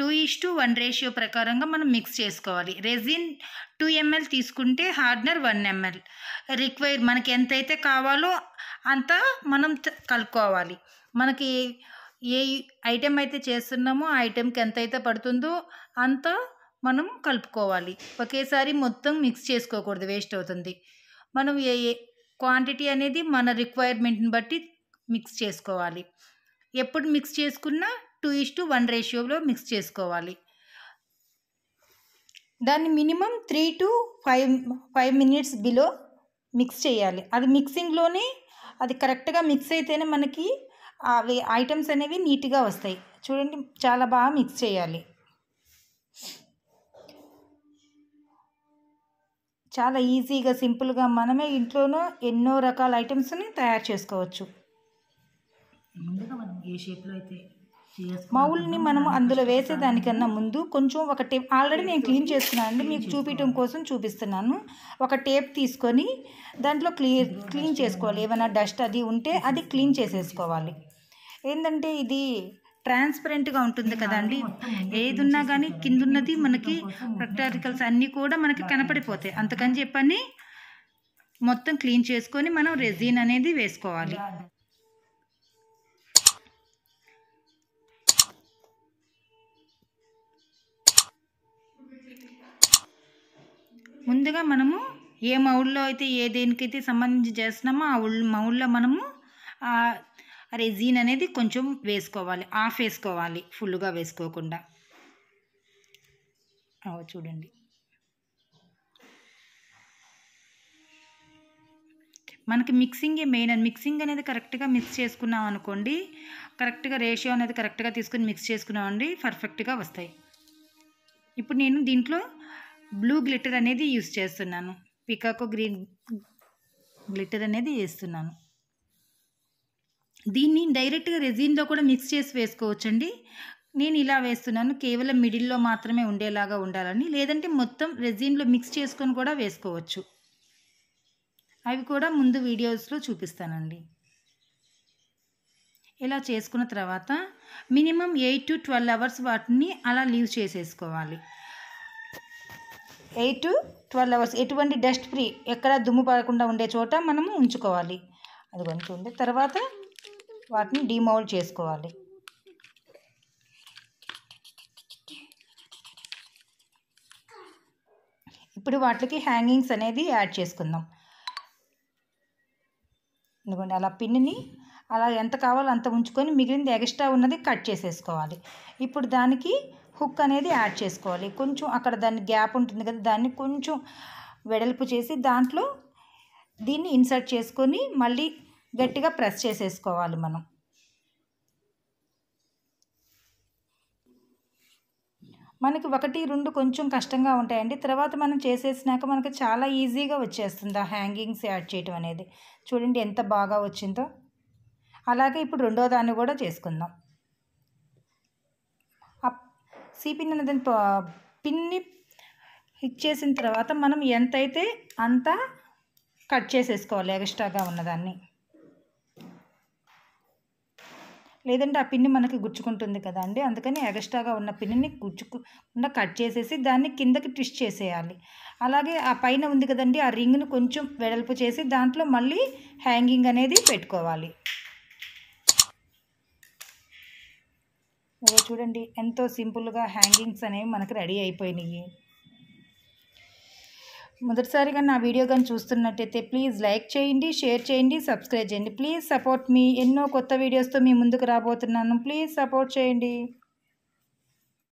two is to one ratio ప్రకారంగా మనం mix చేసుకోవాలి రెజిన్ టూ ఎంఎల్ తీసుకుంటే హార్డ్నర్ వన్ ఎంఎల్ రిక్వైర్ మనకి ఎంతైతే కావాలో అంత మనం కలుపుకోవాలి మనకి ఏ ఐటెం అయితే చేస్తున్నామో ఆ ఐటెంకి ఎంతైతే పడుతుందో అంత మనం కలుపుకోవాలి ఒకేసారి మొత్తం మిక్స్ చేసుకోకూడదు వేస్ట్ అవుతుంది మనం ఏ క్వాంటిటీ అనేది మన రిక్వైర్మెంట్ని బట్టి మిక్స్ చేసుకోవాలి ఎప్పుడు మిక్స్ చేసుకున్నా టూ ఇస్ టు వన్ రేషియోలో మిక్స్ చేసుకోవాలి దాన్ని minimum three to five five minutes below mix చేయాలి అది మిక్సింగ్లోనే అది కరెక్ట్గా మిక్స్ అయితేనే మనకి అవి ఐటమ్స్ అనేవి నీట్గా వస్తాయి చూడండి చాలా బాగా మిక్స్ చేయాలి చాలా ఈజీగా సింపుల్గా మనమే ఇంట్లోనూ ఎన్నో రకాల ఐటమ్స్ని తయారు చేసుకోవచ్చు ముందుగా మనం ఏ షేప్లో అయితే మౌల్ని మనం అందులో వేసేదానికన్నా ముందు కొంచెం ఒక టేప్ ఆల్రెడీ నేను క్లీన్ చేస్తున్నాను అండి మీకు చూపించడం కోసం చూపిస్తున్నాను ఒక టేప్ తీసుకొని దాంట్లో క్లీన్ క్లీన్ చేసుకోవాలి ఏమైనా డస్ట్ అది ఉంటే అది క్లీన్ చేసేసుకోవాలి ఏంటంటే ఇది ట్రాన్స్పరెంట్గా ఉంటుంది కదండి ఏది ఉన్నా కానీ కిందున్నది మనకి ప్రాక్టికల్స్ అన్నీ కూడా మనకి కనపడిపోతాయి అంతకని చెప్పని మొత్తం క్లీన్ చేసుకొని మనం రెజీన్ అనేది వేసుకోవాలి ముందుగా మనము ఏ మౌళ్ళో అయితే ఏ దేనికైతే సంబంధించి చేస్తున్నామో ఆ ఉళ్ళు మౌళ్ళో మనము రెజీన్ అనేది కొంచెం వేసుకోవాలి ఆఫ్ వేసుకోవాలి ఫుల్గా వేసుకోకుండా చూడండి మనకి మిక్సింగే మెయిన్ అని మిక్సింగ్ అనేది కరెక్ట్గా మిక్స్ చేసుకున్నాం అనుకోండి కరెక్ట్గా రేషియో అనేది కరెక్ట్గా తీసుకుని మిక్స్ చేసుకున్నామండి పర్ఫెక్ట్గా వస్తాయి ఇప్పుడు నేను దీంట్లో బ్లూ గ్లిటర్ అనేది యూస్ చేస్తున్నాను పికాకో గ్రీన్ గ్లిటర్ అనేది వేస్తున్నాను దీన్ని డైరెక్ట్గా రెజిన్లో కూడా మిక్స్ చేసి వేసుకోవచ్చండి నేను ఇలా వేస్తున్నాను కేవలం మిడిల్లో మాత్రమే ఉండేలాగా ఉండాలని లేదంటే మొత్తం రెజిన్లో మిక్స్ చేసుకొని కూడా వేసుకోవచ్చు అవి కూడా ముందు వీడియోస్లో చూపిస్తానండి ఇలా చేసుకున్న తర్వాత minimum eight to twelve hours వాటిని అలా లీవ్ చేసేసుకోవాలి ఎయిట్ టు ట్వెల్వ్ అవర్స్ ఎటువంటి డస్ట్ ఫ్రీ ఎక్కడ దుమ్ము పడకుండా ఉండే చోట మనము ఉంచుకోవాలి అది కొంచెం తర్వాత వాటిని డిమౌల్డ్ చేసుకోవాలి ఇప్పుడు వాటికి హ్యాంగింగ్స్ అనేది యాడ్ చేసుకుందాం ఎందుకంటే అలా పిన్నిని అలా ఎంత కావాలో అంత ఉంచుకొని మిగిలింది ఎక్స్ట్రా ఉన్నది కట్ చేసేసుకోవాలి ఇప్పుడు దానికి హుక్ అనేది యాడ్ చేసుకోవాలి కొంచెం అక్కడ దాని గ్యాప్ ఉంటుంది కదా దాన్ని కొంచెం వెడల్పు చేసి దాంట్లో దీన్ని ఇన్సర్ట్ చేసుకొని మళ్ళీ గట్టిగా ప్రెస్ చేసేసుకోవాలి మనం మనకి ఒకటి రెండు కొంచెం కష్టంగా ఉంటాయండి తర్వాత మనం చేసేసినాక మనకి చాలా ఈజీగా వచ్చేస్తుంది ఆ హ్యాంగింగ్స్ యాడ్ చేయటం అనేది చూడండి ఎంత బాగా వచ్చిందో అలాగే ఇప్పుడు రెండో దాన్ని కూడా చేసుకుందాం సిపిన్ అనేది పిన్ని ఇచ్చేసిన తర్వాత మనం ఎంతైతే అంత కట్ చేసేసుకోవాలి ఎక్స్ట్రాగా ఉన్నదాన్ని లేదంటే ఆ పిన్ని మనకి గుచ్చుకుంటుంది కదండి అందుకని ఎగస్ట్రాగా ఉన్న పిన్నిని గుచ్చుకుండా కట్ చేసేసి దాన్ని కిందకి ట్విస్ట్ చేసేయాలి అలాగే ఆ పైన ఉంది కదండి ఆ రింగ్ను కొంచెం వెడల్పు చేసి దాంట్లో మళ్ళీ హ్యాంగింగ్ అనేది పెట్టుకోవాలి ఇగో చూడండి ఎంతో సింపుల్గా హ్యాంగింగ్స్ అనేవి మనకు రెడీ అయిపోయినాయి మొదటిసారిగా నా వీడియో కానీ చూస్తున్నట్టయితే ప్లీజ్ లైక్ చేయండి షేర్ చేయండి సబ్స్క్రైబ్ చేయండి ప్లీజ్ సపోర్ట్ మీ ఎన్నో కొత్త వీడియోస్తో మీ ముందుకు రాబోతున్నాను ప్లీజ్ సపోర్ట్ చేయండి